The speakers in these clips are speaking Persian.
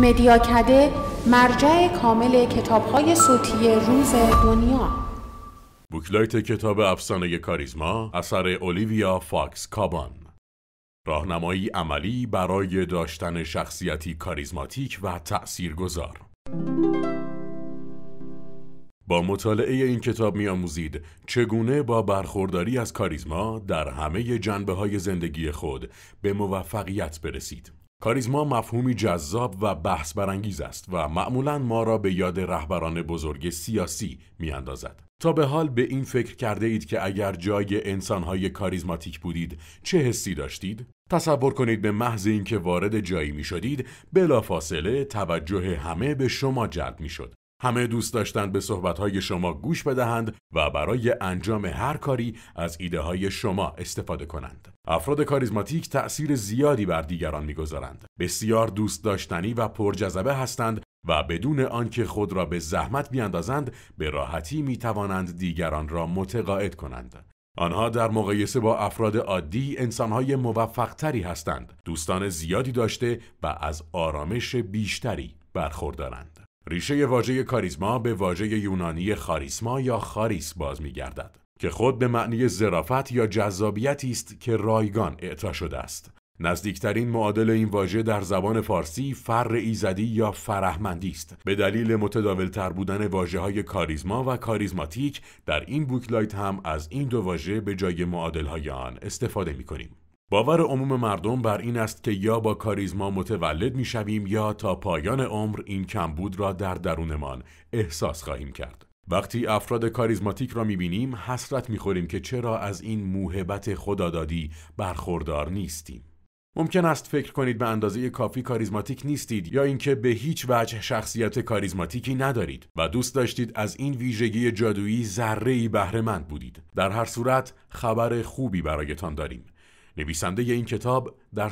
مدیاکده مرجع کامل های صوتی روز دنیا بوکلایت کتاب افسانه کاریزما اثر اولیویا فاکس کابان راهنمایی عملی برای داشتن شخصیتی کاریزماتیک و گذار با مطالعه این کتاب میآموزید چگونه با برخورداری از کاریزما در همه جنبه های زندگی خود به موفقیت برسید. کاریزما مفهومی جذاب و بحث برانگیز است و معمولا ما را به یاد رهبران بزرگ سیاسی اندازد. تا به حال به این فکر کرده اید که اگر جای انسانهای کاریزماتیک بودید چه حسی داشتید؟ تصور کنید به محض اینکه وارد جایی می شدید بلافاصله توجه همه به شما جلب می شد همه دوست داشتند به صحبتهای شما گوش بدهند و برای انجام هر کاری از ایده های شما استفاده کنند. افراد کاریزماتیک تأثیر زیادی بر دیگران میگذارند. بسیار دوست داشتنی و پرجذبه هستند و بدون آنکه خود را به زحمت بیاندازند به راحتی می توانند دیگران را متقاعد کنند. آنها در مقایسه با افراد عادی انسانهای موفقتری هستند، دوستان زیادی داشته و از آرامش بیشتری برخوردارند. ریشه واژه کاریزما به واژه یونانی خاریسما یا خاریس باز میگردد که خود به معنی ظرافت یا جذابیتی است که رایگان اعطا شده است نزدیکترین معادل این واژه در زبان فارسی فر ایزدی یا فرهمندی است به دلیل متداولتر بودن واجه های کاریزما و کاریزماتیک در این بوکلایت هم از این دو واژه به جای معادل های آن استفاده می کنیم باور عموم مردم بر این است که یا با کاریزما متولد می شویم یا تا پایان عمر این کمبود را در درونمان احساس خواهیم کرد. وقتی افراد کاریزماتیک را می بینیم حسرت می خوریم که چرا از این موهبت خدادادی برخوردار نیستیم. ممکن است فکر کنید به اندازه کافی کاریزماتیک نیستید یا اینکه به هیچ وجه شخصیت کاریزماتیکی ندارید و دوست داشتید از این ویژگی جادویی ذره‌ای بهره مند بودید در هر صورت خبر خوبی برایتان داریم نویسنده این کتاب در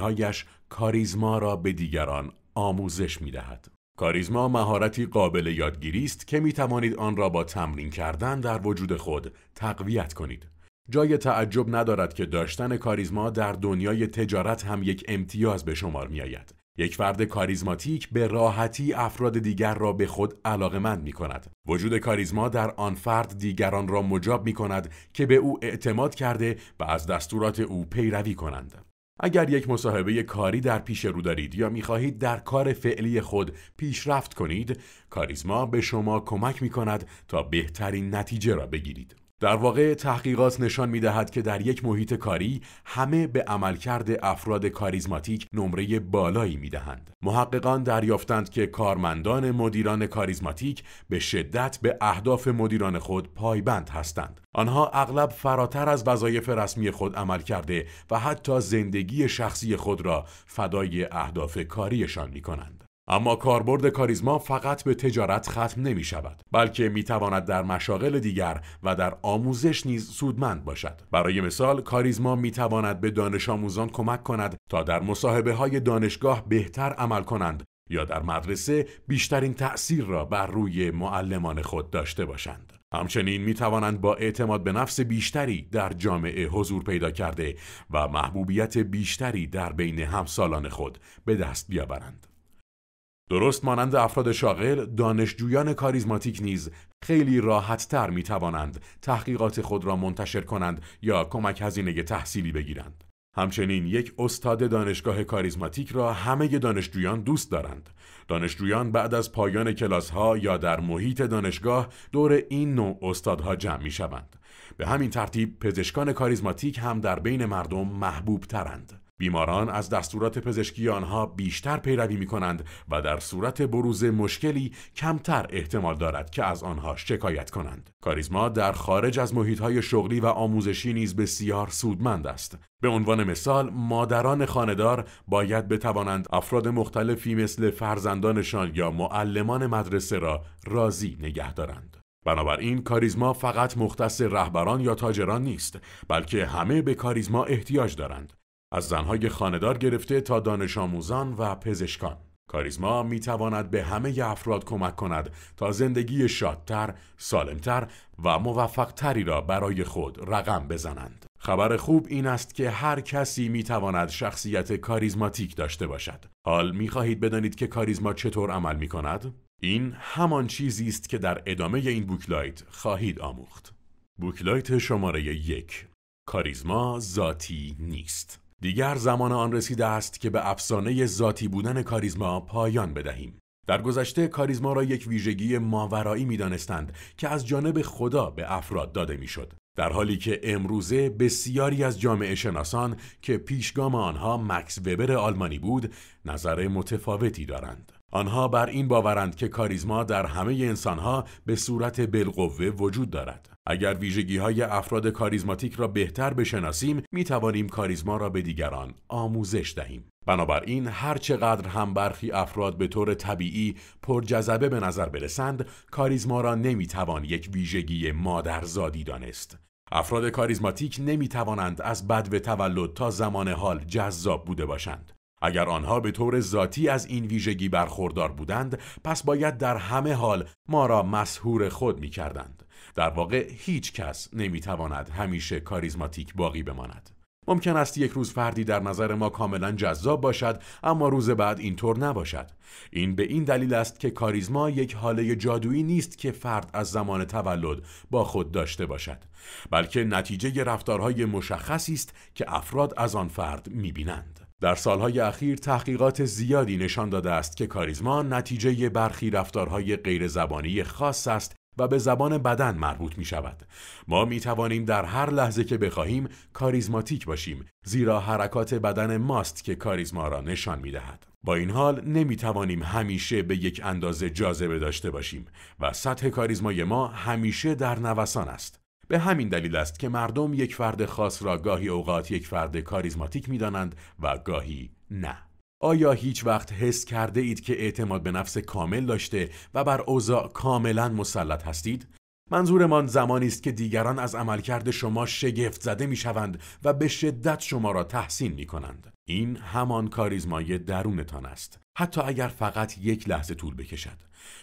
هایش کاریزما را به دیگران آموزش می دهد. کاریزما مهارتی قابل یادگیری است که می توانید آن را با تمرین کردن در وجود خود تقویت کنید. جای تعجب ندارد که داشتن کاریزما در دنیای تجارت هم یک امتیاز به شمار می آید. یک فرد کاریزماتیک به راحتی افراد دیگر را به خود مند می کند. وجود کاریزما در آن فرد دیگران را مجاب می کند که به او اعتماد کرده و از دستورات او پیروی کنند. اگر یک مصاحبه کاری در پیش رو دارید یا می خواهید در کار فعلی خود پیشرفت کنید، کاریزما به شما کمک می کند تا بهترین نتیجه را بگیرید. در واقع تحقیقات نشان می دهد که در یک محیط کاری همه به عملکرد افراد کاریزماتیک نمره بالایی می دهند. محققان دریافتند که کارمندان مدیران کاریزماتیک به شدت به اهداف مدیران خود پایبند هستند. آنها اغلب فراتر از وظایف رسمی خود عمل کرده و حتی زندگی شخصی خود را فدای اهداف کاریشان می کنند. اما کاربرد کاریزما فقط به تجارت ختم نمی شود بلکه می تواند در مشاغل دیگر و در آموزش نیز سودمند باشد برای مثال کاریزما می تواند به دانش آموزان کمک کند تا در مصاحبه های دانشگاه بهتر عمل کنند یا در مدرسه بیشترین تأثیر را بر روی معلمان خود داشته باشند همچنین می توانند با اعتماد به نفس بیشتری در جامعه حضور پیدا کرده و محبوبیت بیشتری در بین همسالان خود به دست بیاورند درست مانند افراد شاغل دانشجویان کاریزماتیک نیز خیلی راحت تر می توانند تحقیقات خود را منتشر کنند یا کمک هزینه تحصیلی بگیرند. همچنین یک استاد دانشگاه کاریزماتیک را همه دانشجویان دوست دارند. دانشجویان بعد از پایان کلاس ها یا در محیط دانشگاه دور این نوع استادها جمع می شوند. به همین ترتیب پزشکان کاریزماتیک هم در بین مردم محبوب ترند. بیماران از دستورات پزشکی آنها بیشتر پیروی می کنند و در صورت بروز مشکلی کمتر احتمال دارد که از آنها شکایت کنند. کاریزما در خارج از های شغلی و آموزشی نیز بسیار سودمند است. به عنوان مثال مادران خاندار باید بتوانند افراد مختلفی مثل فرزندانشان یا معلمان مدرسه را راضی نگه دارند. بنابراین کاریزما فقط مختص رهبران یا تاجران نیست بلکه همه به کاریزما احتیاج دارند از زنهای خاندار گرفته تا دانش آموزان و پزشکان کاریزما تواند به همه افراد کمک کند تا زندگی شادتر، سالمتر و موفقتری را برای خود رقم بزنند. خبر خوب این است که هر کسی تواند شخصیت کاریزماتیک داشته باشد. حال خواهید بدانید که کاریزما چطور عمل می کند؟ این همان چیزی است که در ادامه این بوکلایت خواهید آموخت. بوکلایت شماره یک کاریزما ذاتی نیست. دیگر زمان آن رسیده است که به افسانه ذاتی بودن کاریزما پایان بدهیم. در گذشته کاریزما را یک ویژگی ماورایی میدانستند که از جانب خدا به افراد داده میشد. در حالی که امروزه بسیاری از جامعه شناسان که پیشگام آنها مکس وبر آلمانی بود نظر متفاوتی دارند. آنها بر این باورند که کاریزما در همه انسانها به صورت بالقوه وجود دارد. اگر ویژگی های افراد کاریزماتیک را بهتر بشناسیم، می توانیم کاریزما را به دیگران آموزش دهیم. بنابراین هر چقدر هم برخی افراد به طور طبیعی پر جذبه به نظر برسند، کاریزما را نمی توان یک ویژگی مادرزادی دانست. افراد کاریزماتیک نمی توانند از بد تولد تا زمان حال جذاب بوده باشند. اگر آنها به طور ذاتی از این ویژگی برخوردار بودند پس باید در همه حال ما را مسهور خود می کردند. در واقع هیچ کس نمی تواند همیشه کاریزماتیک باقی بماند. ممکن است یک روز فردی در نظر ما کاملا جذاب باشد اما روز بعد اینطور نباشد این به این دلیل است که کاریزما یک حاله جادویی نیست که فرد از زمان تولد با خود داشته باشد بلکه نتیجه رفتارهای مشخصی است که افراد از آن فرد میبینند در سالهای اخیر تحقیقات زیادی نشان داده است که کاریزما نتیجه برخی رفتارهای غیرزبانی خاص است و به زبان بدن مربوط می شود. ما می توانیم در هر لحظه که بخواهیم کاریزماتیک باشیم زیرا حرکات بدن ماست که کاریزما را نشان می دهد. با این حال نمی توانیم همیشه به یک اندازه جاذبه داشته باشیم و سطح کاریزمای ما همیشه در نوسان است. به همین دلیل است که مردم یک فرد خاص را گاهی اوقات یک فرد کاریزماتیک می دانند و گاهی نه. آیا هیچ وقت حس کرده اید که اعتماد به نفس کامل داشته و بر اوضاع کاملا مسلط هستید؟ منظورمان زمانی است که دیگران از عملکرد شما شگفت زده می شوند و به شدت شما را تحسین می کنند. این همان کاریزمای درونتان است. حتی اگر فقط یک لحظه طول بکشد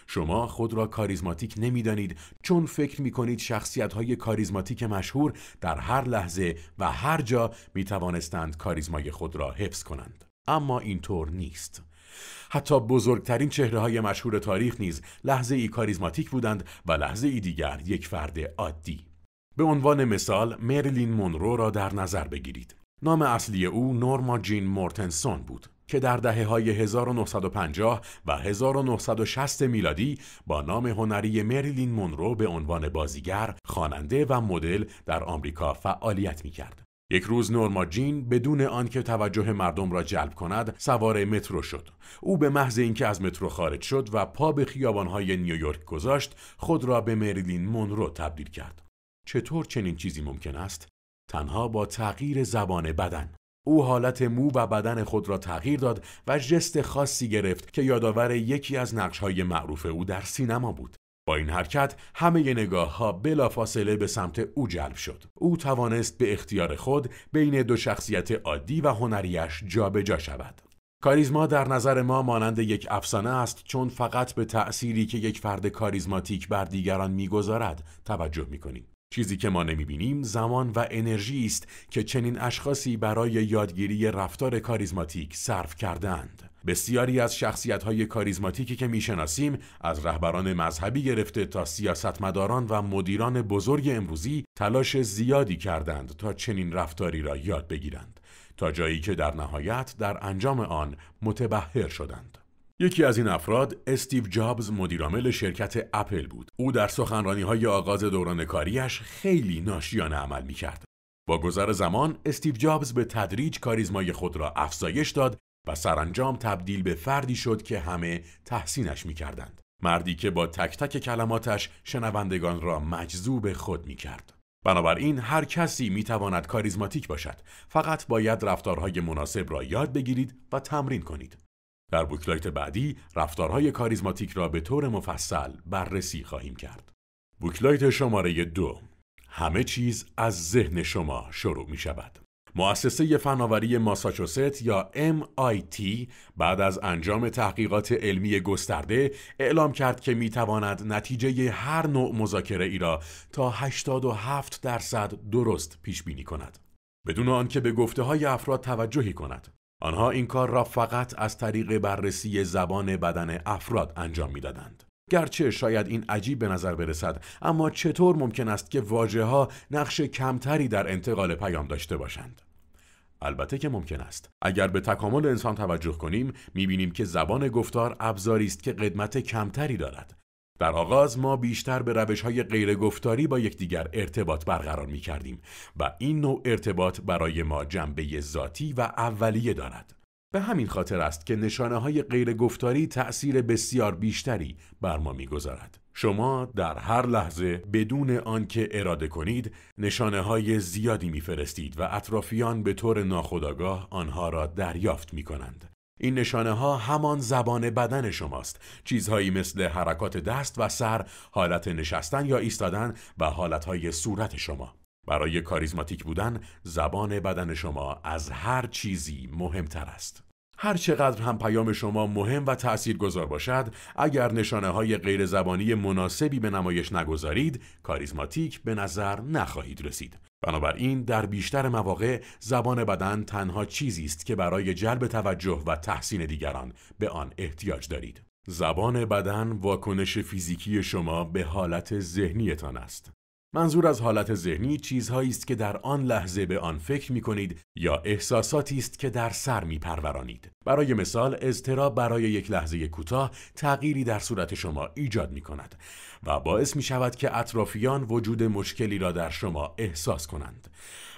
شما خود را کاریزماتیک نمیدانید چون فکر می کنید شخصیت های کاریزماتیک مشهور در هر لحظه و هر جا می توانستند کاریزمای خود را حفظ کنند اما اینطور نیست حتی بزرگترین چهره های مشهور تاریخ نیز لحظه ای کاریزماتیک بودند و لحظه ای دیگر یک فرد عادی به عنوان مثال مریلین مونرو را در نظر بگیرید نام اصلی او نورما جین مورتنسون بود که در دهه های 1950 و 1960 میلادی با نام هنری مریلین مونرو به عنوان بازیگر، خواننده و مدل در آمریکا فعالیت می کرد. یک روز نورما جین بدون آنکه توجه مردم را جلب کند سوار مترو شد او به محض اینکه از مترو خارج شد و پا به خیابانهای نیویورک گذاشت خود را به مریلین مونرو تبدیل کرد چطور چنین چیزی ممکن است تنها با تغییر زبان بدن او حالت مو و بدن خود را تغییر داد و جست خاصی گرفت که یادآور یکی از نقشهای معروف او در سینما بود با این حرکت همه ی نگاه ها فاصله به سمت او جلب شد. او توانست به اختیار خود بین دو شخصیت عادی و هنریش جابجا شود. کاریزما در نظر ما مانند یک افسانه است چون فقط به تأثیری که یک فرد کاریزماتیک بر دیگران میگذارد توجه میکنیم. چیزی که ما نمیبینیم زمان و انرژی است که چنین اشخاصی برای یادگیری رفتار کاریزماتیک صرف کردند. بسیاری از شخصیت های کاریزماتیکی که میشناسیم از رهبران مذهبی گرفته تا سیاستمداران و مدیران بزرگ امروزی تلاش زیادی کردند تا چنین رفتاری را یاد بگیرند تا جایی که در نهایت در انجام آن متبهر شدند یکی از این افراد استیو جابز مدیرعامل شرکت اپل بود او در سخنرانی های آغاز دوران کاریش خیلی ناشیانه عمل می کرد. با گذر زمان استیو جابز به تدریج کاریزمای خود را افزایش داد و سرانجام تبدیل به فردی شد که همه تحسینش کردند مردی که با تک تک کلماتش شنوندگان را مجذوب خود کرد بنابراین هر کسی تواند کاریزماتیک باشد فقط باید رفتارهای مناسب را یاد بگیرید و تمرین کنید در بوکلایت بعدی رفتارهای کاریزماتیک را به طور مفصل بررسی خواهیم کرد بوکلایت شماره دو همه چیز از ذهن شما شروع می شود مؤسسه فناوری ماساچوست یا MIT بعد از انجام تحقیقات علمی گسترده اعلام کرد که می تواند نتیجه هر نوع مذاکره ای را تا 87 درصد درست پیش بینی کند بدون آنکه به گفته های افراد توجهی کند آنها این کار را فقط از طریق بررسی زبان بدن افراد انجام میدادند گرچه شاید این عجیب به نظر برسد اما چطور ممکن است که واجه ها نقش کمتری در انتقال پیام داشته باشند البته که ممکن است اگر به تکامل انسان توجه کنیم میبینیم که زبان گفتار ابزاری است که قدمت کمتری دارد در آغاز ما بیشتر به روش های غیر گفتاری با یکدیگر ارتباط برقرار می کردیم و این نوع ارتباط برای ما جنبه ذاتی و اولیه دارد. به همین خاطر است که نشانه های غیر گفتاری تأثیر بسیار بیشتری بر ما میگذارد. شما در هر لحظه بدون آنکه اراده کنید نشانه های زیادی میفرستید و اطرافیان به طور ناخودآگاه آنها را دریافت می کنند. این نشانه ها همان زبان بدن شماست چیزهایی مثل حرکات دست و سر حالت نشستن یا ایستادن و حالت صورت شما برای کاریزماتیک بودن زبان بدن شما از هر چیزی مهمتر است. هر چقدر هم پیام شما مهم و تأثیر گذار باشد اگر نشانه های غیر زبانی مناسبی به نمایش نگذارید کاریزماتیک به نظر نخواهید رسید بنابراین در بیشتر مواقع زبان بدن تنها چیزی است که برای جلب توجه و تحسین دیگران به آن احتیاج دارید زبان بدن واکنش فیزیکی شما به حالت ذهنیتان است منظور از حالت ذهنی چیزهایی است که در آن لحظه به آن فکر می کنید یا احساساتی است که در سر می پرورانید. برای مثال اضطراب برای یک لحظه کوتاه تغییری در صورت شما ایجاد می کند. و باعث می شود که اطرافیان وجود مشکلی را در شما احساس کنند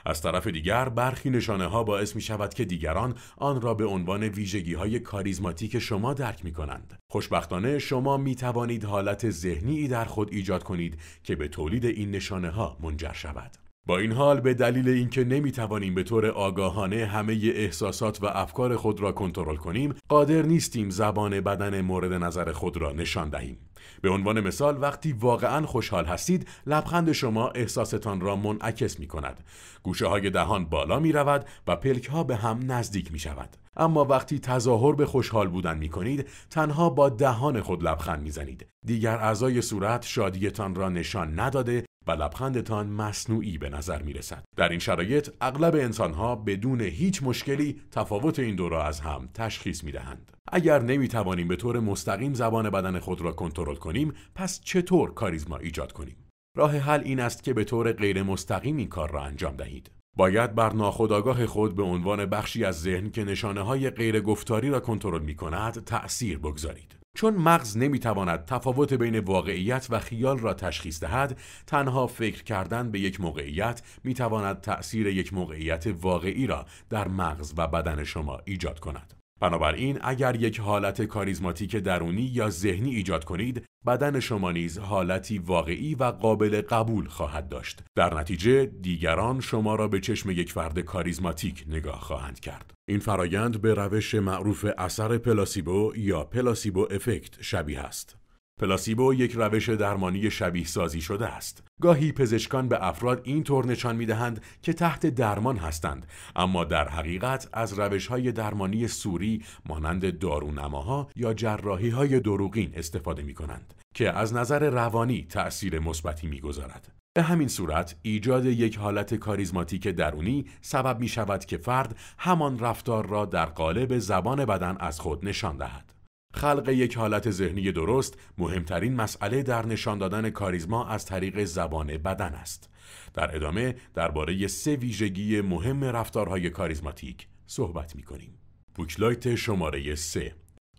از طرف دیگر برخی نشانه ها باعث می شود که دیگران آن را به عنوان ویژگی های کاریزماتیک شما درک می کنند. خوشبختانه شما می توانید حالت ذهنی در خود ایجاد کنید که به تولید این نشانه ها منجر شود. با این حال به دلیل اینکه نمیتوانیم به طور آگاهانه همه احساسات و افکار خود را کنترل کنیم قادر نیستیم زبان بدن مورد نظر خود را نشان دهیم به عنوان مثال وقتی واقعا خوشحال هستید لبخند شما احساستان را منعکس می کند گوشه های دهان بالا می رود و پلک ها به هم نزدیک می شود اما وقتی تظاهر به خوشحال بودن می کنید تنها با دهان خود لبخند می زنید دیگر اعضای صورت شادیتان را نشان نداده و لبخندتان مصنوعی به نظر می رسد. در این شرایط اغلب انسانها بدون هیچ مشکلی تفاوت این دو را از هم تشخیص می دهند. اگر نمی توانیم به طور مستقیم زبان بدن خود را کنترل کنیم پس چطور کاریزما ایجاد کنیم؟ راه حل این است که به طور غیر مستقیم این کار را انجام دهید. باید بر ناخودآگاه خود به عنوان بخشی از ذهن که نشانه های غیر گفتاری را کنترل می کند تأثیر بگذارید. چون مغز نمیتواند تفاوت بین واقعیت و خیال را تشخیص دهد تنها فکر کردن به یک موقعیت میتواند تأثیر یک موقعیت واقعی را در مغز و بدن شما ایجاد کند بنابراین اگر یک حالت کاریزماتیک درونی یا ذهنی ایجاد کنید بدن شما نیز حالتی واقعی و قابل قبول خواهد داشت در نتیجه دیگران شما را به چشم یک فرد کاریزماتیک نگاه خواهند کرد این فرایند به روش معروف اثر پلاسیبو یا پلاسیبو افکت شبیه است پلاسیبو یک روش درمانی شبیه سازی شده است. گاهی پزشکان به افراد این طور نشان می دهند که تحت درمان هستند اما در حقیقت از روش های درمانی سوری مانند دارونماها یا جراحی های دروغین استفاده می کنند که از نظر روانی تأثیر مثبتی می گذارد. به همین صورت ایجاد یک حالت کاریزماتیک درونی سبب می شود که فرد همان رفتار را در قالب زبان بدن از خود نشان دهد. خلق یک حالت ذهنی درست مهمترین مسئله در نشان دادن کاریزما از طریق زبان بدن است. در ادامه درباره سه ویژگی مهم رفتارهای کاریزماتیک صحبت می کنیم. بوکلایت شماره 3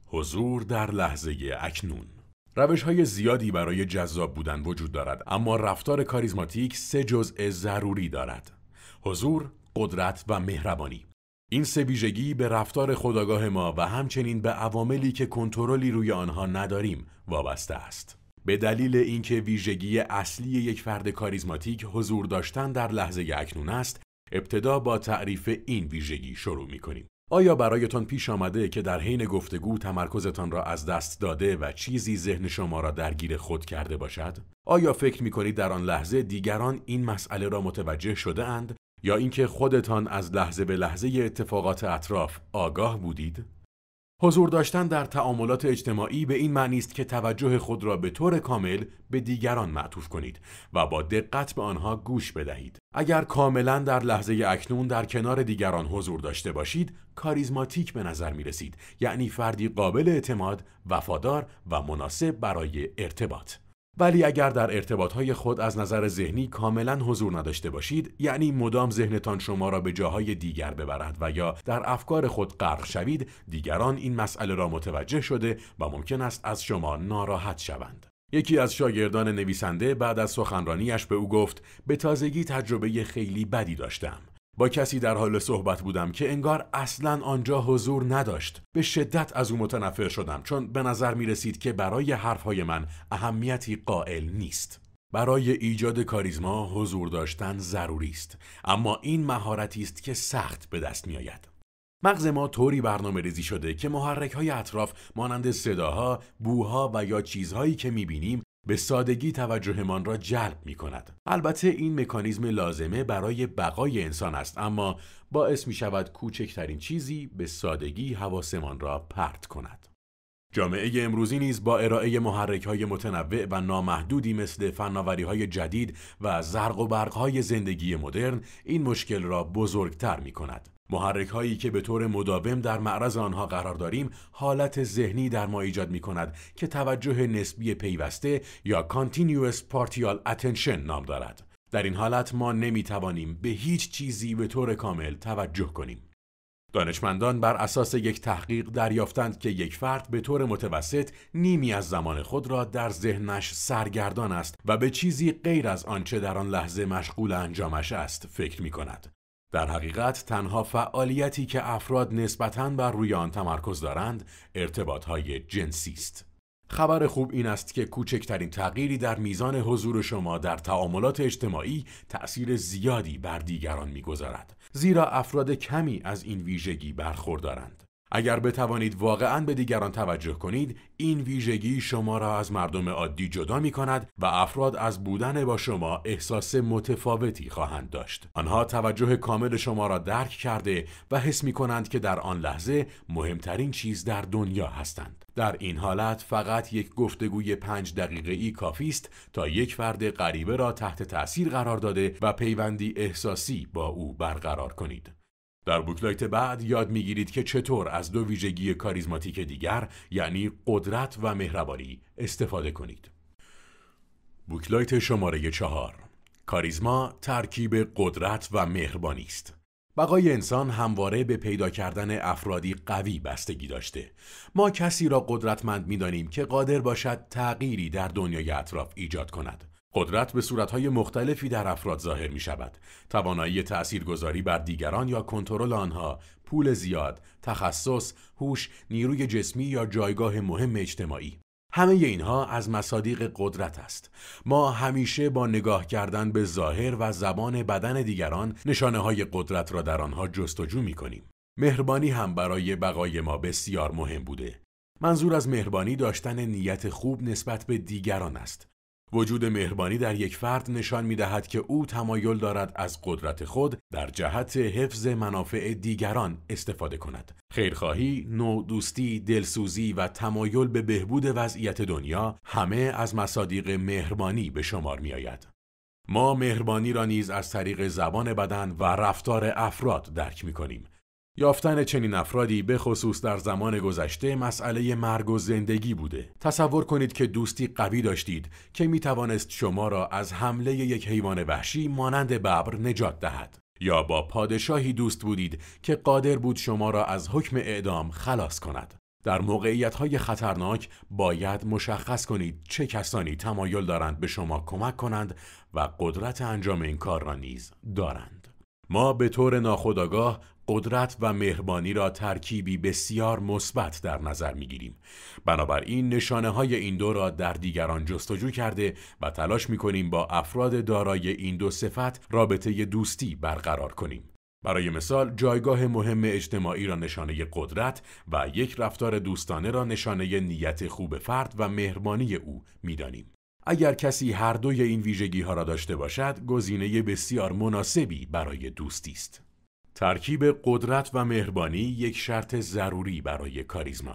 حضور در لحظه اکنون روش های زیادی برای جذاب بودن وجود دارد اما رفتار کاریزماتیک سه جزء ضروری دارد حضور، قدرت و مهربانی این سه ویژگی به رفتار خداگاه ما و همچنین به عواملی که کنترلی روی آنها نداریم وابسته است. به دلیل اینکه ویژگی اصلی یک فرد کاریزماتیک حضور داشتن در لحظه اکنون است، ابتدا با تعریف این ویژگی شروع می کنیم. آیا برایتان پیش آمده که در حین گفتگو تمرکزتان را از دست داده و چیزی ذهن شما را درگیر خود کرده باشد؟ آیا فکر می کنید در آن لحظه دیگران این مسئله را متوجه شده اند یا اینکه خودتان از لحظه به لحظه اتفاقات اطراف آگاه بودید؟ حضور داشتن در تعاملات اجتماعی به این معنی است که توجه خود را به طور کامل به دیگران معطوف کنید و با دقت به آنها گوش بدهید. اگر کاملا در لحظه اکنون در کنار دیگران حضور داشته باشید، کاریزماتیک به نظر می رسید، یعنی فردی قابل اعتماد، وفادار و مناسب برای ارتباط. ولی اگر در ارتباطهای خود از نظر ذهنی کاملا حضور نداشته باشید یعنی مدام ذهنتان شما را به جاهای دیگر ببرد و یا در افکار خود غرق شوید دیگران این مسئله را متوجه شده و ممکن است از شما ناراحت شوند یکی از شاگردان نویسنده بعد از سخنرانیش به او گفت به تازگی تجربه خیلی بدی داشتم با کسی در حال صحبت بودم که انگار اصلا آنجا حضور نداشت به شدت از او متنفر شدم چون به نظر می رسید که برای حرفهای من اهمیتی قائل نیست برای ایجاد کاریزما حضور داشتن ضروری است اما این مهارتی است که سخت به دست می آید. مغز ما طوری برنامه ریزی شده که محرک های اطراف مانند صداها، بوها و یا چیزهایی که می بینیم به سادگی توجهمان را جلب می کند. البته این مکانیزم لازمه برای بقای انسان است اما باعث می شود کوچکترین چیزی به سادگی حواسمان را پرت کند. جامعه امروزی نیز با ارائه محرک های متنوع و نامحدودی مثل فناوری های جدید و زرق و برق های زندگی مدرن این مشکل را بزرگتر می کند. محرک هایی که به طور مداوم در معرض آنها قرار داریم حالت ذهنی در ما ایجاد می کند که توجه نسبی پیوسته یا Continuous Partial Attention نام دارد. در این حالت ما نمی توانیم به هیچ چیزی به طور کامل توجه کنیم. دانشمندان بر اساس یک تحقیق دریافتند که یک فرد به طور متوسط نیمی از زمان خود را در ذهنش سرگردان است و به چیزی غیر از آنچه در آن لحظه مشغول انجامش است فکر می کند. در حقیقت تنها فعالیتی که افراد نسبتاً بر روی آن تمرکز دارند ارتباطهای جنسی است. خبر خوب این است که کوچکترین تغییری در میزان حضور شما در تعاملات اجتماعی تأثیر زیادی بر دیگران میگذارد زیرا افراد کمی از این ویژگی برخوردارند اگر بتوانید واقعا به دیگران توجه کنید این ویژگی شما را از مردم عادی جدا می کند و افراد از بودن با شما احساس متفاوتی خواهند داشت آنها توجه کامل شما را درک کرده و حس می کنند که در آن لحظه مهمترین چیز در دنیا هستند در این حالت فقط یک گفتگوی پنج دقیقه ای کافی است تا یک فرد غریبه را تحت تأثیر قرار داده و پیوندی احساسی با او برقرار کنید در بوکلایت بعد یاد میگیرید که چطور از دو ویژگی کاریزماتیک دیگر یعنی قدرت و مهربانی استفاده کنید. بوکلایت شماره چهار کاریزما ترکیب قدرت و مهربانی است. بقای انسان همواره به پیدا کردن افرادی قوی بستگی داشته. ما کسی را قدرتمند میدانیم که قادر باشد تغییری در دنیای اطراف ایجاد کند. قدرت به صورتهای مختلفی در افراد ظاهر می شود. توانایی تأثیرگذاری بر دیگران یا کنترل آنها، پول زیاد، تخصص، هوش، نیروی جسمی یا جایگاه مهم اجتماعی. همه اینها از مصادیق قدرت است. ما همیشه با نگاه کردن به ظاهر و زبان بدن دیگران نشانه های قدرت را در آنها جستجو می کنیم. مهربانی هم برای بقای ما بسیار مهم بوده. منظور از مهربانی داشتن نیت خوب نسبت به دیگران است. وجود مهربانی در یک فرد نشان می دهد که او تمایل دارد از قدرت خود در جهت حفظ منافع دیگران استفاده کند. خیرخواهی، دوستی، دلسوزی و تمایل به بهبود وضعیت دنیا همه از مصادیق مهربانی به شمار می آید. ما مهربانی را نیز از طریق زبان بدن و رفتار افراد درک می کنیم. یافتن چنین افرادی به خصوص در زمان گذشته مسئله مرگ و زندگی بوده. تصور کنید که دوستی قوی داشتید که می توانست شما را از حمله یک حیوان وحشی مانند ببر نجات دهد. یا با پادشاهی دوست بودید که قادر بود شما را از حکم اعدام خلاص کند. در موقعیت های خطرناک باید مشخص کنید چه کسانی تمایل دارند به شما کمک کنند و قدرت انجام این کار را نیز دارند. ما به طور ناخودآگاه قدرت و مهربانی را ترکیبی بسیار مثبت در نظر می گیریم. بنابراین نشانه های این دو را در دیگران جستجو کرده و تلاش می کنیم با افراد دارای این دو صفت رابطه دوستی برقرار کنیم. برای مثال جایگاه مهم اجتماعی را نشانه قدرت و یک رفتار دوستانه را نشانه نیت خوب فرد و مهربانی او می دانیم. اگر کسی هر دوی این ویژگی ها را داشته باشد، گزینه بسیار مناسبی برای دوستی است. ترکیب قدرت و مهربانی یک شرط ضروری برای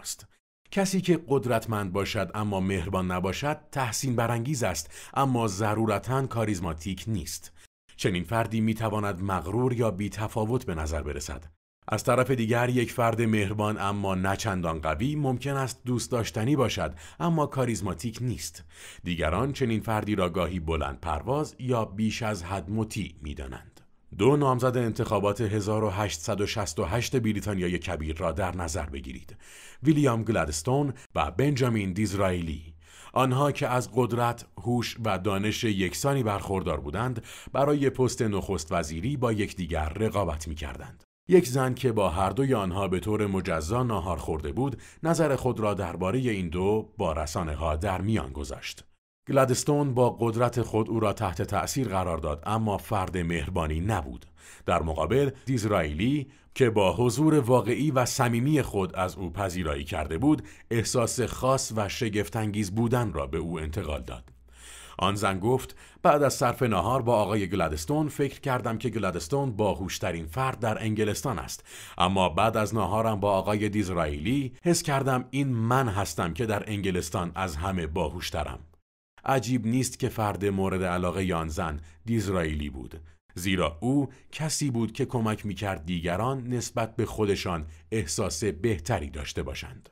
است. کسی که قدرتمند باشد اما مهربان نباشد تحسین برانگیز است اما ضرورتا کاریزماتیک نیست. چنین فردی می تواند مغرور یا بی تفاوت به نظر برسد. از طرف دیگر یک فرد مهربان اما نچندان قوی ممکن است دوست داشتنی باشد اما کاریزماتیک نیست. دیگران چنین فردی را گاهی بلند پرواز یا بیش از حد مطیع می دانند. دو نامزد انتخابات 1868 بریتانیای کبیر را در نظر بگیرید ویلیام گلادستون و بنجامین دیزرائیلی آنها که از قدرت، هوش و دانش یکسانی برخوردار بودند برای پست نخست وزیری با یکدیگر رقابت می کردند. یک زن که با هر دوی آنها به طور مجزا ناهار خورده بود نظر خود را درباره این دو با رسانه ها در میان گذاشت گلادستون با قدرت خود او را تحت تأثیر قرار داد اما فرد مهربانی نبود در مقابل دیزرائیلی که با حضور واقعی و صمیمی خود از او پذیرایی کرده بود احساس خاص و شگفتانگیز بودن را به او انتقال داد آن زن گفت بعد از صرف نهار با آقای گلادستون فکر کردم که گلادستون باهوشترین فرد در انگلستان است اما بعد از ناهارم با آقای دیزرائیلی حس کردم این من هستم که در انگلستان از همه باهوشترم عجیب نیست که فرد مورد علاقه یانزن زن دیزرائیلی بود زیرا او کسی بود که کمک میکرد دیگران نسبت به خودشان احساس بهتری داشته باشند.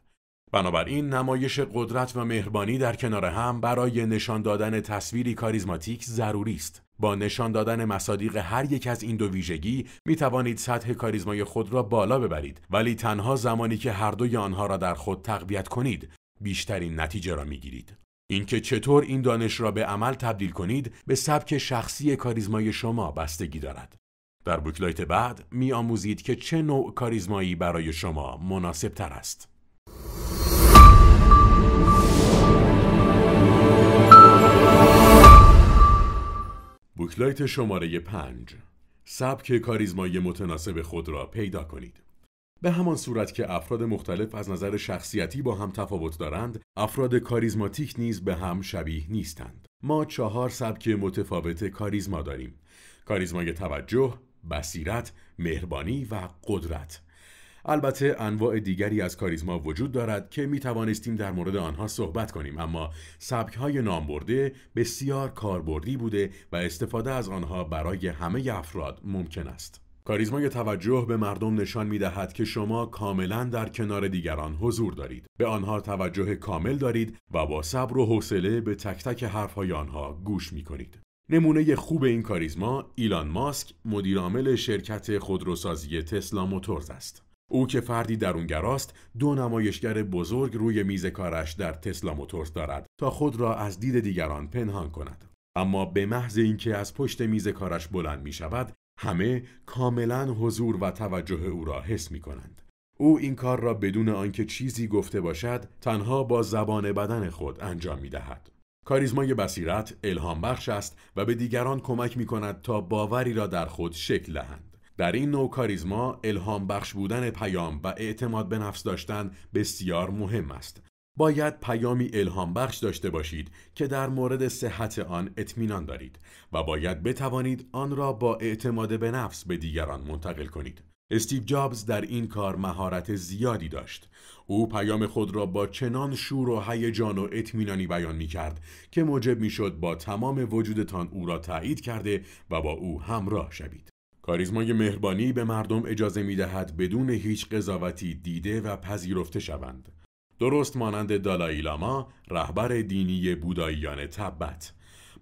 بنابراین نمایش قدرت و مهربانی در کنار هم برای نشان دادن تصویری کاریزماتیک ضروری است. با نشان دادن مصادیق هر یک از این دو ویژگی می توانید سطح کاریزمای خود را بالا ببرید ولی تنها زمانی که هر دوی آنها را در خود تقویت کنید بیشترین نتیجه را می گیرید. اینکه چطور این دانش را به عمل تبدیل کنید به سبک شخصی کاریزمای شما بستگی دارد. در بوکلایت بعد می آموزید که چه نوع کاریزمایی برای شما مناسب تر است. بوکلایت شماره 5 سبک کاریزمای متناسب خود را پیدا کنید. به همان صورت که افراد مختلف از نظر شخصیتی با هم تفاوت دارند، افراد کاریزماتیک نیز به هم شبیه نیستند. ما چهار سبک متفاوت کاریزما داریم. کاریزمای توجه، بصیرت، مهربانی و قدرت. البته انواع دیگری از کاریزما وجود دارد که می توانستیم در مورد آنها صحبت کنیم اما سبک های نامبرده بسیار کاربردی بوده و استفاده از آنها برای همه افراد ممکن است. کاریزمای توجه به مردم نشان می دهد که شما کاملا در کنار دیگران حضور دارید به آنها توجه کامل دارید و با صبر و حوصله به تک تک حرفهای آنها گوش می کنید نمونه خوب این کاریزما ایلان ماسک مدیرعامل شرکت خودروسازی تسلا موتورز است او که فردی درونگراست دو نمایشگر بزرگ روی میز کارش در تسلا موتورز دارد تا خود را از دید دیگران پنهان کند اما به محض اینکه از پشت میز کارش بلند می شود همه کاملا حضور و توجه او را حس می کنند. او این کار را بدون آنکه چیزی گفته باشد تنها با زبان بدن خود انجام می دهد. کاریزمای بصیرت الهام بخش است و به دیگران کمک می کند تا باوری را در خود شکل دهند. در این نوع کاریزما الهام بخش بودن پیام و اعتماد به نفس داشتن بسیار مهم است باید پیامی الهام بخش داشته باشید که در مورد صحت آن اطمینان دارید و باید بتوانید آن را با اعتماد به نفس به دیگران منتقل کنید. استیو جابز در این کار مهارت زیادی داشت. او پیام خود را با چنان شور و هیجان و اطمینانی بیان می کرد که موجب می شد با تمام وجودتان او را تایید کرده و با او همراه شوید. کاریزمای مهربانی به مردم اجازه می دهد بدون هیچ قضاوتی دیده و پذیرفته شوند. درست مانند دالایلاما رهبر دینی بوداییان تبت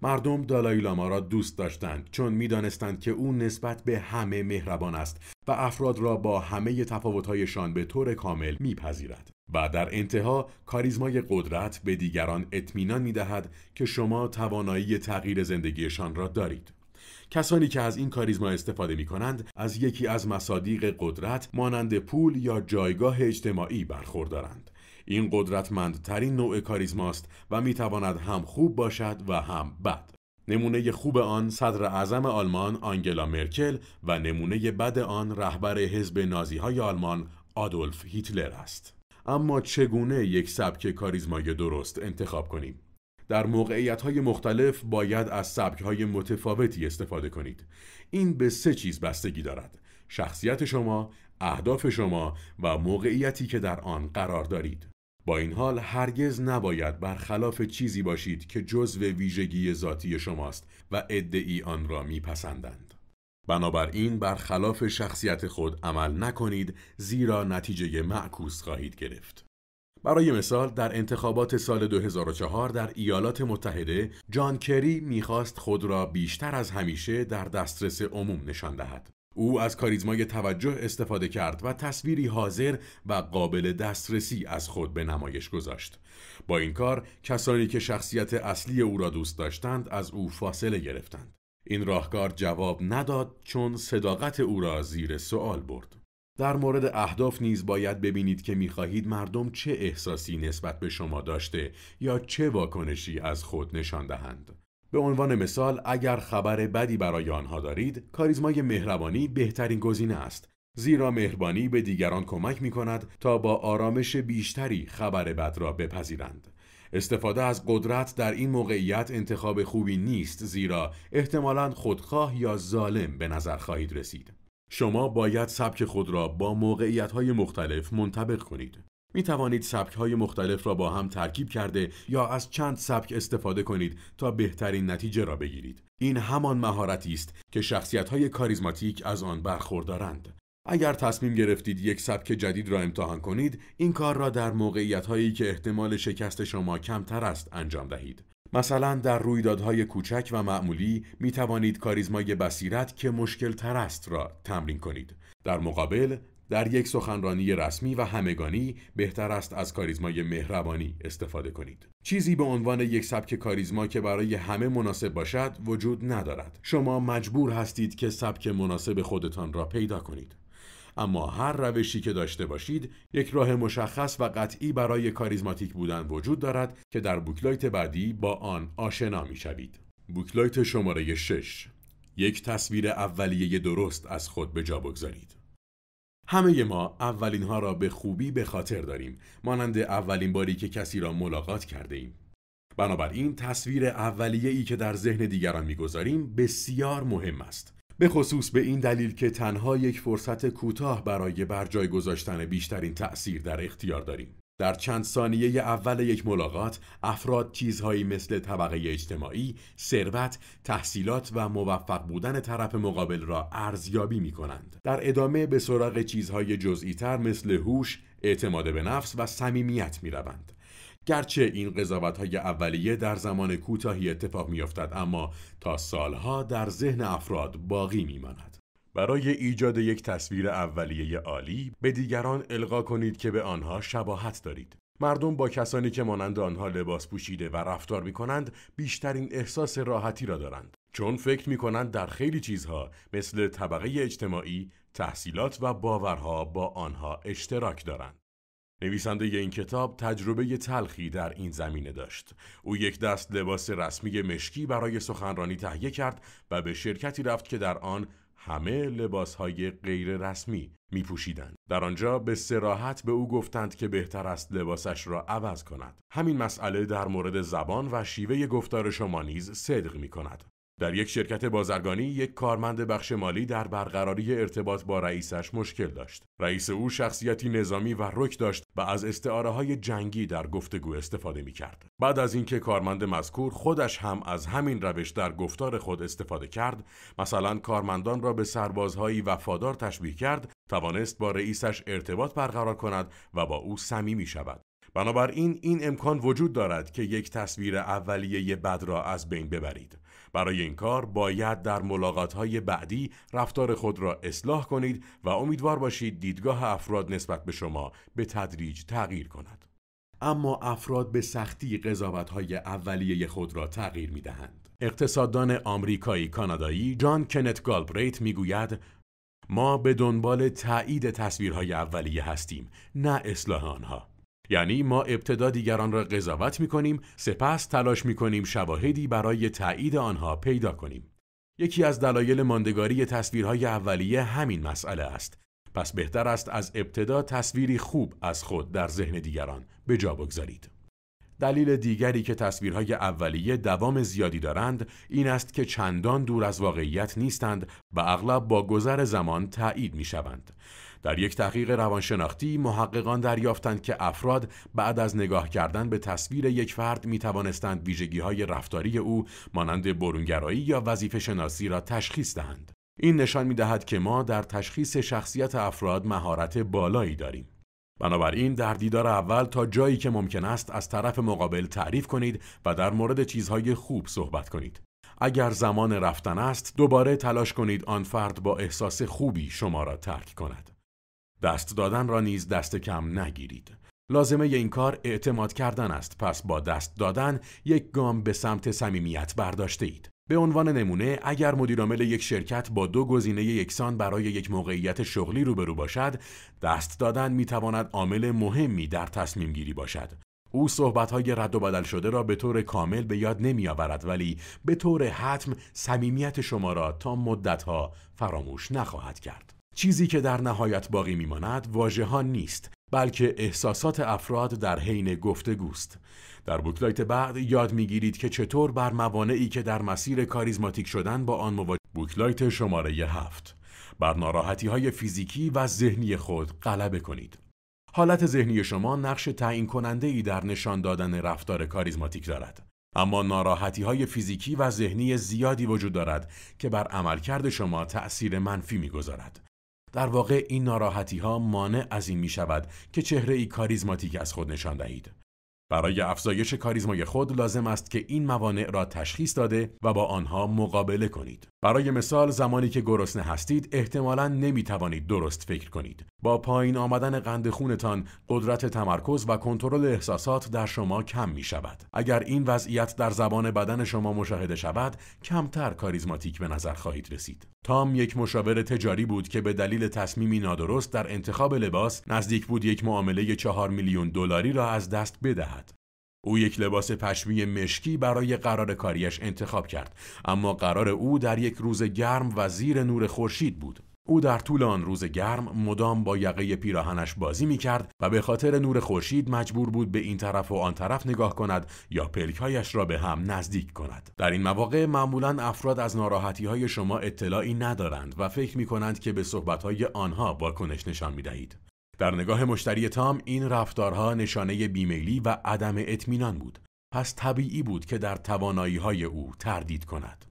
مردم دالایلاما را دوست داشتند چون میدانستند که او نسبت به همه مهربان است و افراد را با همه تفاوتهایشان به طور کامل میپذیرد و در انتها کاریزمای قدرت به دیگران اطمینان میدهد که شما توانایی تغییر زندگیشان را دارید کسانی که از این کاریزما استفاده می کنند از یکی از مصادیق قدرت مانند پول یا جایگاه اجتماعی برخوردارند این قدرتمندترین نوع کاریزماست و میتواند هم خوب باشد و هم بد نمونه خوب آن صدر اعظم آلمان آنگلا مرکل و نمونه بد آن رهبر حزب نازی های آلمان آدولف هیتلر است اما چگونه یک سبک کاریزمای درست انتخاب کنیم در موقعیت های مختلف باید از سبک های متفاوتی استفاده کنید این به سه چیز بستگی دارد شخصیت شما اهداف شما و موقعیتی که در آن قرار دارید با این حال هرگز نباید برخلاف چیزی باشید که جزء ویژگی ذاتی شماست و ادعی آن را میپسندند. بنابراین برخلاف شخصیت خود عمل نکنید زیرا نتیجه معکوس خواهید گرفت. برای مثال در انتخابات سال 2004 در ایالات متحده جان کری میخواست خود را بیشتر از همیشه در دسترس عموم نشان دهد. او از کاریزمای توجه استفاده کرد و تصویری حاضر و قابل دسترسی از خود به نمایش گذاشت. با این کار کسانی که شخصیت اصلی او را دوست داشتند از او فاصله گرفتند. این راهکار جواب نداد چون صداقت او را زیر سوال برد. در مورد اهداف نیز باید ببینید که میخواهید مردم چه احساسی نسبت به شما داشته یا چه واکنشی از خود نشان دهند. به عنوان مثال اگر خبر بدی برای آنها دارید کاریزمای مهربانی بهترین گزینه است زیرا مهربانی به دیگران کمک می کند تا با آرامش بیشتری خبر بد را بپذیرند استفاده از قدرت در این موقعیت انتخاب خوبی نیست زیرا احتمالا خودخواه یا ظالم به نظر خواهید رسید شما باید سبک خود را با موقعیت های مختلف منطبق کنید می توانید سبک های مختلف را با هم ترکیب کرده یا از چند سبک استفاده کنید تا بهترین نتیجه را بگیرید. این همان مهارتی است که شخصیت های کاریزماتیک از آن برخوردارند. اگر تصمیم گرفتید یک سبک جدید را امتحان کنید، این کار را در موقعیت هایی که احتمال شکست شما کمتر است انجام دهید. مثلا در رویدادهای کوچک و معمولی می توانید کاریزمای بصیرت که مشکل تر است را تمرین کنید. در مقابل در یک سخنرانی رسمی و همگانی بهتر است از کاریزمای مهربانی استفاده کنید. چیزی به عنوان یک سبک کاریزما که برای همه مناسب باشد وجود ندارد. شما مجبور هستید که سبک مناسب خودتان را پیدا کنید. اما هر روشی که داشته باشید یک راه مشخص و قطعی برای کاریزماتیک بودن وجود دارد که در بوکلایت بعدی با آن آشنا می شوید. بوکلایت شماره 6 یک تصویر اولیه درست از خود به جا بگذارید. همه ما اولین ها را به خوبی به خاطر داریم مانند اولین باری که کسی را ملاقات کرده ایم بنابراین تصویر اولیه ای که در ذهن دیگران میگذاریم بسیار مهم است به خصوص به این دلیل که تنها یک فرصت کوتاه برای بر جای گذاشتن بیشترین تأثیر در اختیار داریم در چند ثانیه اول یک ملاقات افراد چیزهایی مثل طبقه اجتماعی، ثروت، تحصیلات و موفق بودن طرف مقابل را ارزیابی می کنند. در ادامه به سراغ چیزهای جزئی تر مثل هوش، اعتماد به نفس و صمیمیت می روند. گرچه این قضاوت های اولیه در زمان کوتاهی اتفاق می افتد، اما تا سالها در ذهن افراد باقی می ماند. برای ایجاد یک تصویر اولیه عالی به دیگران القا کنید که به آنها شباهت دارید. مردم با کسانی که مانند آنها لباس پوشیده و رفتار می کنند بیشترین احساس راحتی را دارند چون فکر می کنند در خیلی چیزها مثل طبقه اجتماعی، تحصیلات و باورها با آنها اشتراک دارند. نویسنده این کتاب تجربه تلخی در این زمینه داشت. او یک دست لباس رسمی مشکی برای سخنرانی تهیه کرد و به شرکتی رفت که در آن همه لباسهای غیر رسمی می پوشیدن. در آنجا به سراحت به او گفتند که بهتر است لباسش را عوض کند. همین مسئله در مورد زبان و شیوه گفتار شما نیز صدق می کند. در یک شرکت بازرگانی یک کارمند بخش مالی در برقراری ارتباط با رئیسش مشکل داشت. رئیس او شخصیتی نظامی و رک داشت و از استعاره های جنگی در گفتگو استفاده می کرد. بعد از اینکه کارمند مذکور خودش هم از همین روش در گفتار خود استفاده کرد، مثلا کارمندان را به سربازهایی وفادار تشبیه کرد، توانست با رئیسش ارتباط برقرار کند و با او صمیمی شود. بنابراین این امکان وجود دارد که یک تصویر اولیه بد را از بین ببرید. برای این کار باید در های بعدی رفتار خود را اصلاح کنید و امیدوار باشید دیدگاه افراد نسبت به شما به تدریج تغییر کند. اما افراد به سختی های اولیه خود را تغییر می‌دهند. اقتصاددان آمریکایی کانادایی جان کنت گالبریت میگوید ما به دنبال تایید تصویرهای اولیه هستیم نه اصلاح آنها یعنی ما ابتدا دیگران را قضاوت می کنیم سپس تلاش می کنیم شواهدی برای تایید آنها پیدا کنیم یکی از دلایل ماندگاری تصویرهای اولیه همین مسئله است پس بهتر است از ابتدا تصویری خوب از خود در ذهن دیگران به جا بگذارید دلیل دیگری که تصویرهای اولیه دوام زیادی دارند این است که چندان دور از واقعیت نیستند و اغلب با گذر زمان تایید می شوند. در یک تحقیق روانشناختی محققان دریافتند که افراد بعد از نگاه کردن به تصویر یک فرد می توانستند ویژگی های رفتاری او مانند برونگرایی یا وظیفه شناسی را تشخیص دهند. این نشان می دهد که ما در تشخیص شخصیت افراد مهارت بالایی داریم. بنابراین در دیدار اول تا جایی که ممکن است از طرف مقابل تعریف کنید و در مورد چیزهای خوب صحبت کنید. اگر زمان رفتن است دوباره تلاش کنید آن فرد با احساس خوبی شما را ترک کند. دست دادن را نیز دست کم نگیرید. لازمه این کار اعتماد کردن است پس با دست دادن یک گام به سمت صمیمیت برداشته اید. به عنوان نمونه اگر مدیرعامل یک شرکت با دو گزینه یکسان برای یک موقعیت شغلی روبرو باشد دست دادن می تواند عامل مهمی در تصمیم گیری باشد او صحبت های رد و بدل شده را به طور کامل به یاد نمی آورد ولی به طور حتم صمیمیت شما را تا مدت ها فراموش نخواهد کرد چیزی که در نهایت باقی میماند واژه ها نیست بلکه احساسات افراد در حین گفتگوست در بوکلایت بعد یاد میگیرید که چطور بر موانعی که در مسیر کاریزماتیک شدن با آن مواجه بوکلایت شماره هفت بر ناراحتی های فیزیکی و ذهنی خود غلبه کنید حالت ذهنی شما نقش تعیین کننده ای در نشان دادن رفتار کاریزماتیک دارد اما ناراحتی های فیزیکی و ذهنی زیادی وجود دارد که بر عملکرد شما تأثیر منفی میگذارد در واقع این ناراحتی ها مانع از این می شود که چهره ای کاریزماتیک از خود نشان دهید. برای افزایش کاریزمای خود لازم است که این موانع را تشخیص داده و با آنها مقابله کنید. برای مثال زمانی که گرسنه هستید احتمالا نمی توانید درست فکر کنید. با پایین آمدن قند خونتان قدرت تمرکز و کنترل احساسات در شما کم می شود. اگر این وضعیت در زبان بدن شما مشاهده شود، کمتر کاریزماتیک به نظر خواهید رسید. تام یک مشاور تجاری بود که به دلیل تصمیمی نادرست در انتخاب لباس نزدیک بود یک معامله چهار میلیون دلاری را از دست بدهد. او یک لباس پشمی مشکی برای قرار کاریش انتخاب کرد اما قرار او در یک روز گرم و زیر نور خورشید بود او در طول آن روز گرم مدام با یقه پیراهنش بازی می کرد و به خاطر نور خورشید مجبور بود به این طرف و آن طرف نگاه کند یا پلکهایش را به هم نزدیک کند. در این مواقع معمولا افراد از ناراحتی های شما اطلاعی ندارند و فکر می کنند که به صحبت های آنها واکنش نشان می دهید. در نگاه مشتری تام این رفتارها نشانه بیمیلی و عدم اطمینان بود پس طبیعی بود که در توانایی های او تردید کند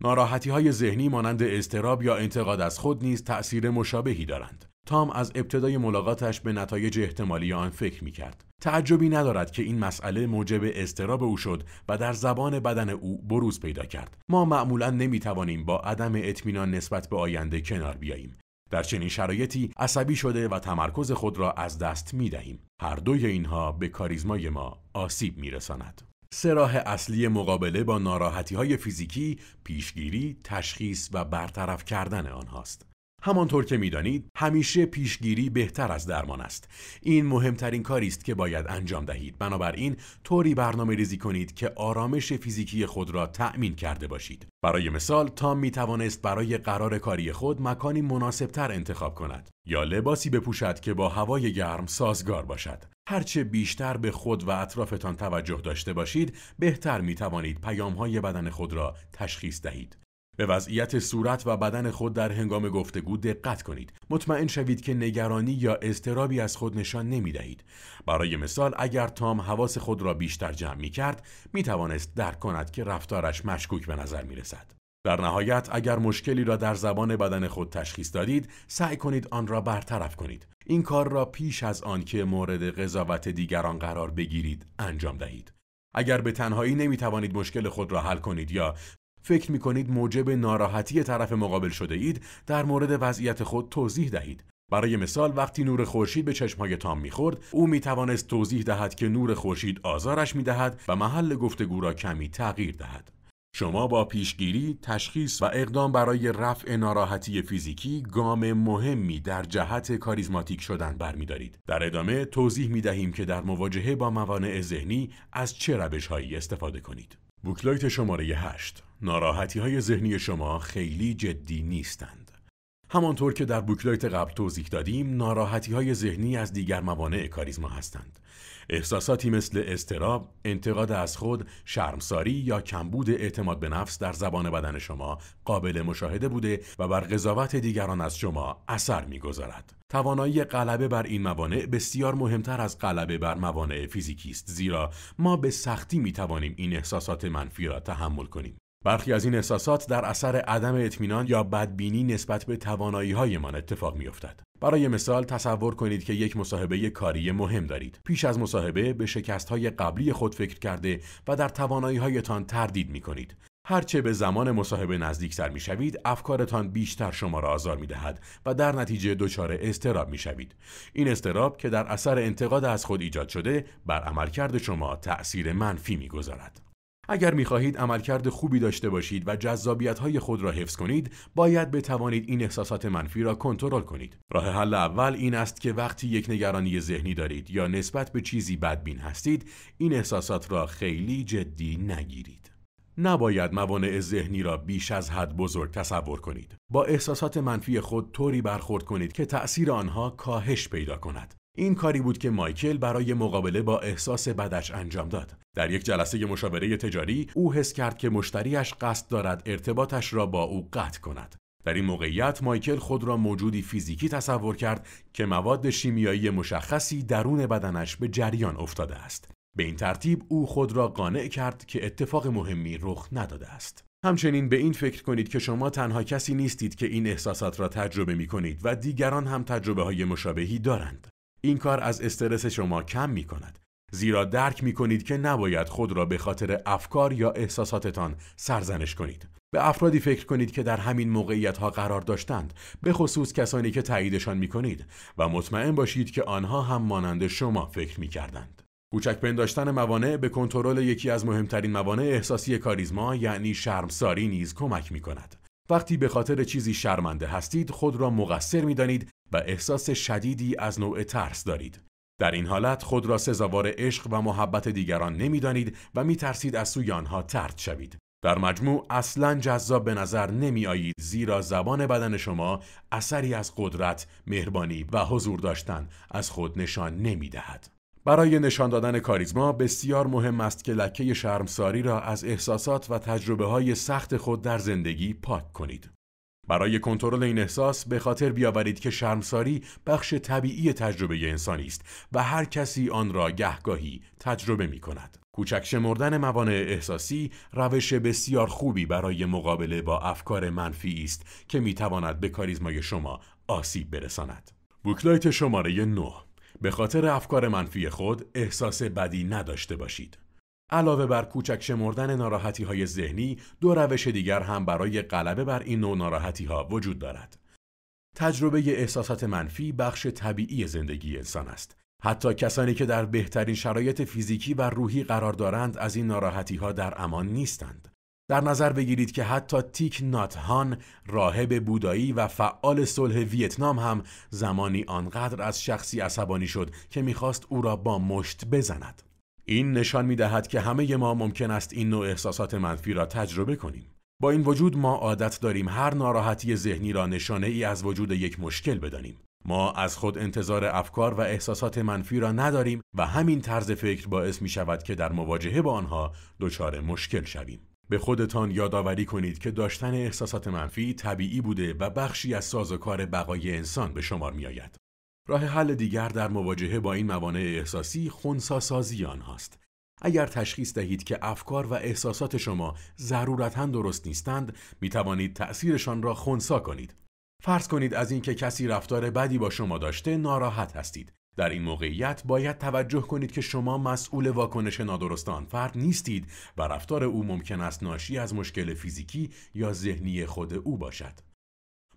ناراحتی های ذهنی مانند استراب یا انتقاد از خود نیز تأثیر مشابهی دارند تام از ابتدای ملاقاتش به نتایج احتمالی آن فکر می کرد. تعجبی ندارد که این مسئله موجب استراب او شد و در زبان بدن او بروز پیدا کرد. ما معمولا نمی توانیم با عدم اطمینان نسبت به آینده کنار بیاییم در چنین شرایطی عصبی شده و تمرکز خود را از دست می دهیم. هر دوی اینها به کاریزمای ما آسیب می رساند. سه راه اصلی مقابله با ناراحتی های فیزیکی پیشگیری، تشخیص و برطرف کردن آنهاست. همانطور که میدانید همیشه پیشگیری بهتر از درمان است این مهمترین کاری است که باید انجام دهید بنابراین طوری برنامه ریزی کنید که آرامش فیزیکی خود را تأمین کرده باشید برای مثال تام می توانست برای قرار کاری خود مکانی مناسبتر انتخاب کند یا لباسی بپوشد که با هوای گرم سازگار باشد هرچه بیشتر به خود و اطرافتان توجه داشته باشید بهتر می توانید پیام های بدن خود را تشخیص دهید به وضعیت صورت و بدن خود در هنگام گفتگو دقت کنید. مطمئن شوید که نگرانی یا اضطرابی از خود نشان نمی دهید. برای مثال اگر تام حواس خود را بیشتر جمع می کرد می توانست درک کند که رفتارش مشکوک به نظر می رسد. در نهایت اگر مشکلی را در زبان بدن خود تشخیص دادید سعی کنید آن را برطرف کنید این کار را پیش از آنکه مورد قضاوت دیگران قرار بگیرید انجام دهید اگر به تنهایی نمی توانید مشکل خود را حل کنید یا فکر می کنید موجب ناراحتی طرف مقابل شده اید در مورد وضعیت خود توضیح دهید برای مثال وقتی نور خورشید به چشمهای تام میخورد او میتوانست توضیح دهد که نور خورشید آزارش میدهد و محل گفتگو را کمی تغییر دهد شما با پیشگیری، تشخیص و اقدام برای رفع ناراحتی فیزیکی گام مهمی در جهت کاریزماتیک شدن برمیدارید. در ادامه توضیح می دهیم که در مواجهه با موانع ذهنی از چه روش هایی استفاده کنید. بوکلایت شماره 8 ناراحتی های ذهنی شما خیلی جدی نیستند. همانطور که در بوکلایت قبل توضیح دادیم، ناراحتی های ذهنی از دیگر موانع کاریزما هستند. احساساتی مثل استراب، انتقاد از خود، شرمساری یا کمبود اعتماد به نفس در زبان بدن شما قابل مشاهده بوده و بر قضاوت دیگران از شما اثر میگذارد. توانایی غلبه بر این موانع بسیار مهمتر از غلبه بر موانع فیزیکی است زیرا ما به سختی می توانیم این احساسات منفی را تحمل کنیم برخی از این احساسات در اثر عدم اطمینان یا بدبینی نسبت به توانایی هایمان اتفاق می افتد. برای مثال تصور کنید که یک مصاحبه کاری مهم دارید. پیش از مصاحبه به شکست های قبلی خود فکر کرده و در توانایی هایتان تردید می کنید. هرچه به زمان مصاحبه نزدیک سر می شوید، افکارتان بیشتر شما را آزار می دهد و در نتیجه دچار استراب می شوید. این استراب که در اثر انتقاد از خود ایجاد شده بر عملکرد شما تأثیر منفی می گذارد. اگر می خواهید عملکرد خوبی داشته باشید و جذابیت های خود را حفظ کنید باید بتوانید این احساسات منفی را کنترل کنید راه حل اول این است که وقتی یک نگرانی ذهنی دارید یا نسبت به چیزی بدبین هستید این احساسات را خیلی جدی نگیرید نباید موانع ذهنی را بیش از حد بزرگ تصور کنید. با احساسات منفی خود طوری برخورد کنید که تأثیر آنها کاهش پیدا کند. این کاری بود که مایکل برای مقابله با احساس بدش انجام داد. در یک جلسه مشاوره تجاری او حس کرد که مشتریش قصد دارد ارتباطش را با او قطع کند. در این موقعیت مایکل خود را موجودی فیزیکی تصور کرد که مواد شیمیایی مشخصی درون بدنش به جریان افتاده است. به این ترتیب او خود را قانع کرد که اتفاق مهمی رخ نداده است. همچنین به این فکر کنید که شما تنها کسی نیستید که این احساسات را تجربه می کنید و دیگران هم تجربه های مشابهی دارند. این کار از استرس شما کم می کند زیرا درک می کنید که نباید خود را به خاطر افکار یا احساساتتان سرزنش کنید. به افرادی فکر کنید که در همین موقعیت ها قرار داشتند به خصوص کسانی که تاییدشان می کنید و مطمئن باشید که آنها هم مانند شما فکر می کردند. کوچک پنداشتن موانع به کنترل یکی از مهمترین موانع احساسی کاریزما یعنی شرمساری نیز کمک می کند. وقتی به خاطر چیزی شرمنده هستید خود را مقصر می دانید و احساس شدیدی از نوع ترس دارید. در این حالت خود را سزاوار عشق و محبت دیگران نمیدانید و می ترسید از سوی آنها ترد شوید. در مجموع اصلا جذاب به نظر نمی آیید زیرا زبان بدن شما اثری از قدرت، مهربانی و حضور داشتن از خود نشان نمی دهد. برای نشان دادن کاریزما بسیار مهم است که لکه شرمساری را از احساسات و تجربه های سخت خود در زندگی پاک کنید. برای کنترل این احساس به خاطر بیاورید که شرمساری بخش طبیعی تجربه انسانی است و هر کسی آن را گهگاهی تجربه می کند. کوچک شمردن موانع احساسی روش بسیار خوبی برای مقابله با افکار منفی است که می تواند به کاریزمای شما آسیب برساند. بوکلایت شماره 9 به خاطر افکار منفی خود احساس بدی نداشته باشید. علاوه بر کوچک شمردن ناراحتی های ذهنی دو روش دیگر هم برای غلبه بر این نوع ناراحتی ها وجود دارد تجربه احساسات منفی بخش طبیعی زندگی انسان است حتی کسانی که در بهترین شرایط فیزیکی و روحی قرار دارند از این ناراحتی ها در امان نیستند در نظر بگیرید که حتی تیک نات هان راهب بودایی و فعال صلح ویتنام هم زمانی آنقدر از شخصی عصبانی شد که میخواست او را با مشت بزند این نشان می دهد که همه ما ممکن است این نوع احساسات منفی را تجربه کنیم. با این وجود ما عادت داریم هر ناراحتی ذهنی را نشانه ای از وجود یک مشکل بدانیم. ما از خود انتظار افکار و احساسات منفی را نداریم و همین طرز فکر باعث می شود که در مواجهه با آنها دچار مشکل شویم. به خودتان یادآوری کنید که داشتن احساسات منفی طبیعی بوده و بخشی از سازوکار بقای انسان به شمار می راه حل دیگر در مواجهه با این موانع احساسی خونسا سازی آنهاست. اگر تشخیص دهید که افکار و احساسات شما ضرورتا درست نیستند، می توانید تأثیرشان را خونسا کنید. فرض کنید از اینکه کسی رفتار بدی با شما داشته ناراحت هستید. در این موقعیت باید توجه کنید که شما مسئول واکنش نادرستان فرد نیستید و رفتار او ممکن است ناشی از مشکل فیزیکی یا ذهنی خود او باشد.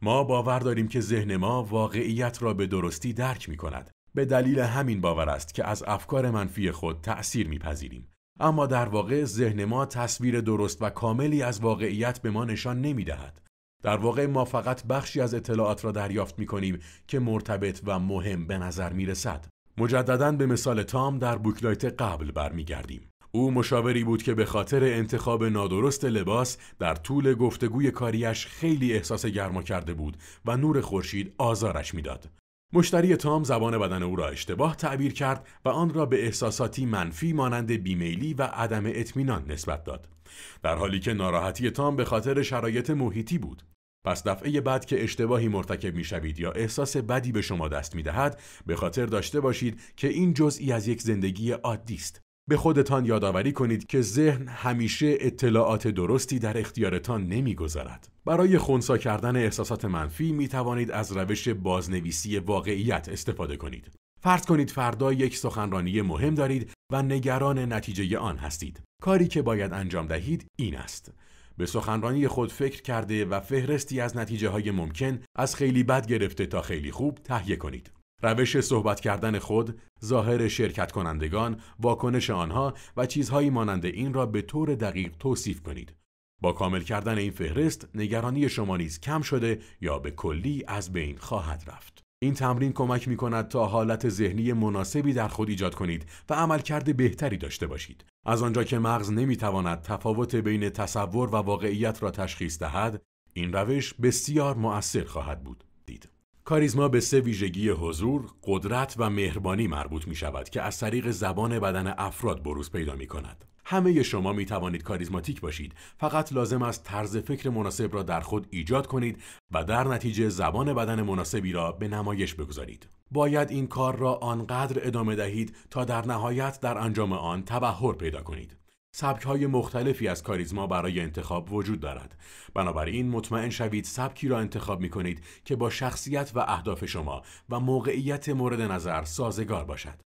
ما باور داریم که ذهن ما واقعیت را به درستی درک می کند. به دلیل همین باور است که از افکار منفی خود تأثیر پذیریم اما در واقع ذهن ما تصویر درست و کاملی از واقعیت به ما نشان نمی دهد. در واقع ما فقط بخشی از اطلاعات را دریافت می کنیم که مرتبط و مهم به نظر می رسد. مجددا به مثال تام در بوکلایت قبل برمیگردیم. او مشاوری بود که به خاطر انتخاب نادرست لباس در طول گفتگوی کاریش خیلی احساس گرما کرده بود و نور خورشید آزارش میداد. مشتری تام زبان بدن او را اشتباه تعبیر کرد و آن را به احساساتی منفی مانند بیمیلی و عدم اطمینان نسبت داد. در حالی که ناراحتی تام به خاطر شرایط محیطی بود. پس دفعه بعد که اشتباهی مرتکب می شوید یا احساس بدی به شما دست می دهد به خاطر داشته باشید که این جزئی از یک زندگی عادی است به خودتان یادآوری کنید که ذهن همیشه اطلاعات درستی در اختیارتان نمیگذارد. برای خونسا کردن احساسات منفی می توانید از روش بازنویسی واقعیت استفاده کنید. فرض کنید فردا یک سخنرانی مهم دارید و نگران نتیجه آن هستید. کاری که باید انجام دهید این است. به سخنرانی خود فکر کرده و فهرستی از نتیجه های ممکن از خیلی بد گرفته تا خیلی خوب تهیه کنید. روش صحبت کردن خود، ظاهر شرکت کنندگان، واکنش آنها و چیزهایی مانند این را به طور دقیق توصیف کنید. با کامل کردن این فهرست نگرانی شما نیز کم شده یا به کلی از بین خواهد رفت. این تمرین کمک می کند تا حالت ذهنی مناسبی در خود ایجاد کنید و عملکرد بهتری داشته باشید. از آنجا که مغز نمی تواند تفاوت بین تصور و واقعیت را تشخیص دهد، این روش بسیار مؤثر خواهد بود. کاریزما به سه ویژگی حضور، قدرت و مهربانی مربوط می شود که از طریق زبان بدن افراد بروز پیدا می کند. همه شما می توانید کاریزماتیک باشید فقط لازم است طرز فکر مناسب را در خود ایجاد کنید و در نتیجه زبان بدن مناسبی را به نمایش بگذارید باید این کار را آنقدر ادامه دهید تا در نهایت در انجام آن تبهر پیدا کنید سبک های مختلفی از کاریزما برای انتخاب وجود دارد بنابراین مطمئن شوید سبکی را انتخاب می کنید که با شخصیت و اهداف شما و موقعیت مورد نظر سازگار باشد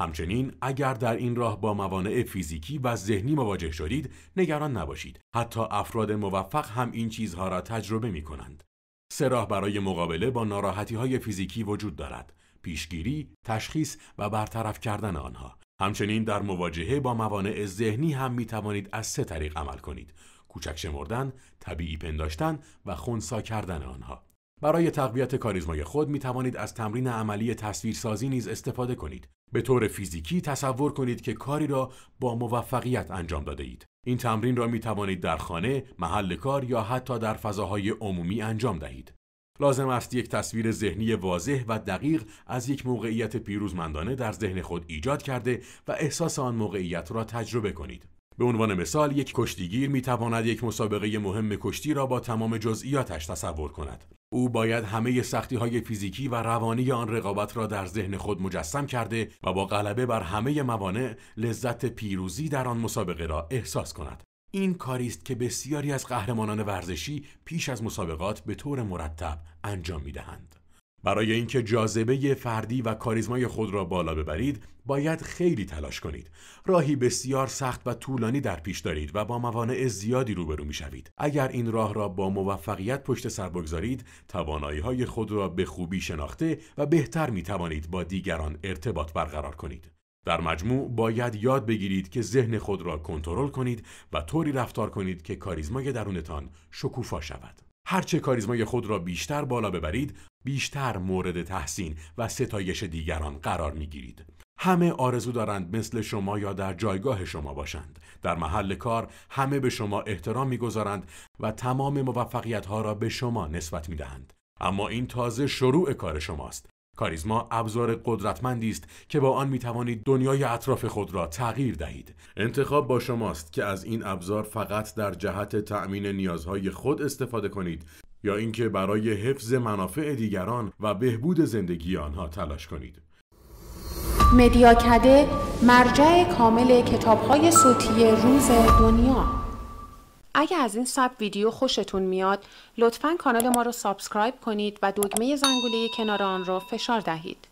همچنین اگر در این راه با موانع فیزیکی و ذهنی مواجه شدید نگران نباشید حتی افراد موفق هم این چیزها را تجربه می کنند سه راه برای مقابله با ناراحتی های فیزیکی وجود دارد پیشگیری، تشخیص و برطرف کردن آنها همچنین در مواجهه با موانع ذهنی هم می توانید از سه طریق عمل کنید کوچک شمردن، طبیعی پنداشتن و خونسا کردن آنها. برای تقویت کاریزمای خود می توانید از تمرین عملی تصویرسازی نیز استفاده کنید. به طور فیزیکی تصور کنید که کاری را با موفقیت انجام داده اید. این تمرین را می توانید در خانه، محل کار یا حتی در فضاهای عمومی انجام دهید. لازم است یک تصویر ذهنی واضح و دقیق از یک موقعیت پیروزمندانه در ذهن خود ایجاد کرده و احساس آن موقعیت را تجربه کنید. به عنوان مثال یک کشتیگیر می تواند یک مسابقه مهم کشتی را با تمام جزئیاتش تصور کند. او باید همه سختی های فیزیکی و روانی آن رقابت را در ذهن خود مجسم کرده و با غلبه بر همه موانع لذت پیروزی در آن مسابقه را احساس کند. این کاری است که بسیاری از قهرمانان ورزشی پیش از مسابقات به طور مرتب انجام می دهند. برای اینکه جاذبه فردی و کاریزمای خود را بالا ببرید باید خیلی تلاش کنید راهی بسیار سخت و طولانی در پیش دارید و با موانع زیادی روبرو میشوید اگر این راه را با موفقیت پشت سر بگذارید توانایی های خود را به خوبی شناخته و بهتر می توانید با دیگران ارتباط برقرار کنید در مجموع باید یاد بگیرید که ذهن خود را کنترل کنید و طوری رفتار کنید که کاریزمای درونتان شکوفا شود. هرچه کاریزمای خود را بیشتر بالا ببرید، بیشتر مورد تحسین و ستایش دیگران قرار می گیرید. همه آرزو دارند مثل شما یا در جایگاه شما باشند. در محل کار همه به شما احترام میگذارند و تمام موفقیت ها را به شما نسبت می دهند. اما این تازه شروع کار شماست. کاریزما ابزار قدرتمندی است که با آن می توانید دنیای اطراف خود را تغییر دهید. انتخاب با شماست که از این ابزار فقط در جهت تأمین نیازهای خود استفاده کنید یا اینکه برای حفظ منافع دیگران و بهبود زندگی آنها تلاش کنید. مدیاکده مرجع کامل کتابهای صوتی روز دنیا اگر از این سب ویدیو خوشتون میاد لطفا کانال ما رو سابسکرایب کنید و دکمه زنگوله کنار آن را فشار دهید.